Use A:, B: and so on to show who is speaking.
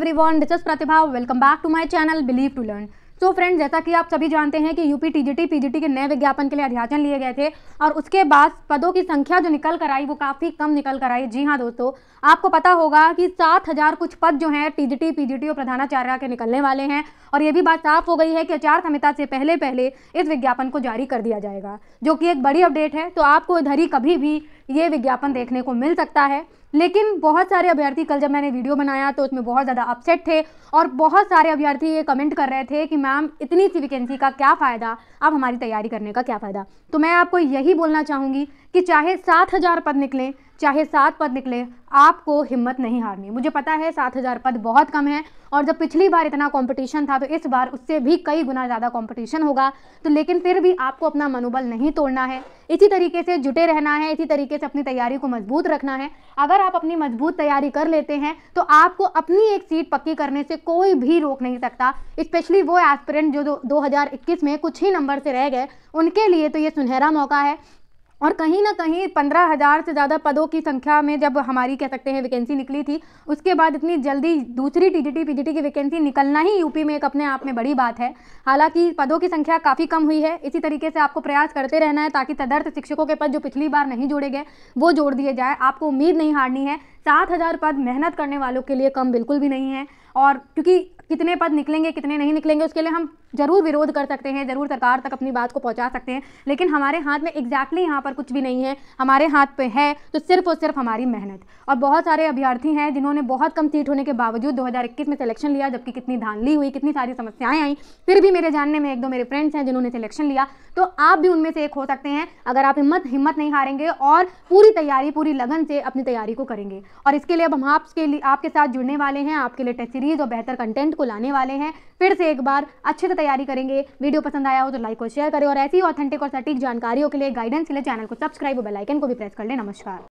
A: everyone this is Pratibha welcome back to my channel believe to learn so friends जैसा कि आप सभी जानते हैं कि यूपी टीजीटी पीजीटी के नए विज्ञापन के लिए अध्याचन लिए गए थे और उसके बाद पदों की संख्या जो निकल कर आई वो काफ़ी कम निकल कर आई जी हाँ दोस्तों आपको पता होगा कि सात हज़ार कुछ पद जो हैं टीजीटी पीजीटी और प्रधानाचार्य के निकलने वाले हैं और ये भी बात साफ हो गई है कि आचार संहिता से पहले पहले इस विज्ञापन को जारी कर दिया जाएगा जो कि एक बड़ी अपडेट है तो आपको धरी कभी भी ये विज्ञापन देखने को मिल सकता है लेकिन बहुत सारे अभ्यर्थी कल जब मैंने वीडियो बनाया तो उसमें बहुत ज़्यादा अपसेट थे और बहुत सारे अभ्यर्थी ये कमेंट कर रहे थे कि मैम इतनी सी वैकेंसी का क्या फ़ायदा अब हमारी तैयारी करने का क्या फ़ायदा तो मैं आपको यही बोलना चाहूँगी कि चाहे सात हज़ार पद निकलें चाहे सात पद निकले आपको हिम्मत नहीं हारनी मुझे पता है सात हज़ार पद बहुत कम है और जब पिछली बार इतना कंपटीशन था तो इस बार उससे भी कई गुना ज़्यादा कंपटीशन होगा तो लेकिन फिर भी आपको अपना मनोबल नहीं तोड़ना है इसी तरीके से जुटे रहना है इसी तरीके से अपनी तैयारी को मजबूत रखना है अगर आप अपनी मजबूत तैयारी कर लेते हैं तो आपको अपनी एक सीट पक्की करने से कोई भी रोक नहीं सकता स्पेशली वो एस्पिरेंट जो दो में कुछ ही नंबर से रह गए उनके लिए तो ये सुनहरा मौका है और कहीं ना कहीं पंद्रह हज़ार से ज़्यादा पदों की संख्या में जब हमारी कह सकते हैं वैकेंसी निकली थी उसके बाद इतनी जल्दी दूसरी टीजीटी पीजीटी की वैकेंसी निकलना ही यूपी में एक अपने आप में बड़ी बात है हालांकि पदों की संख्या काफ़ी कम हुई है इसी तरीके से आपको प्रयास करते रहना है ताकि तदर्थ शिक्षकों के पद जो पिछली बार नहीं जोड़े गए वो जोड़ दिए जाए आपको उम्मीद नहीं हारनी है सात हज़ार पद मेहनत करने वालों के लिए कम बिल्कुल भी नहीं है और क्योंकि कितने पद निकलेंगे कितने नहीं निकलेंगे उसके लिए हम जरूर विरोध कर सकते हैं ज़रूर सरकार तक अपनी बात को पहुँचा सकते हैं लेकिन हमारे हाथ में एग्जैक्टली यहाँ पर कुछ भी नहीं है हमारे हाथ पे है तो सिर्फ और सिर्फ हमारी मेहनत और बहुत सारे अभ्यर्थी हैं जिन्होंने बहुत कम सीट होने के बावजूद दो में सिलेक्शन लिया जबकि कितनी धांधली हुई कितनी सारी समस्याएँ आई फिर भी मेरे जानने में एक दो मेरे फ्रेंड्स हैं जिन्होंने सिलेक्शन लिया तो आप भी उनमें से एक हो सकते हैं अगर आप हिम्मत हिम्मत नहीं हारेंगे और पूरी तैयारी पूरी लगन से अपनी तैयारी को करेंगे और इसके लिए अब हम आपके लिए आपके साथ जुड़ने वाले हैं आपके लिए टेस्ट सीरीज और बेहतर कंटेंट को लाने वाले हैं फिर से एक बार अच्छे से तैयारी करेंगे वीडियो पसंद आया हो तो लाइक और शेयर करें और ऐसी ऑथेंटिक और सटीक जानकारियों के लिए गाइडेंस के लिए चैनल को सब्सक्राइब और बेलाइकन को भी प्रेस कर लें नमस्कार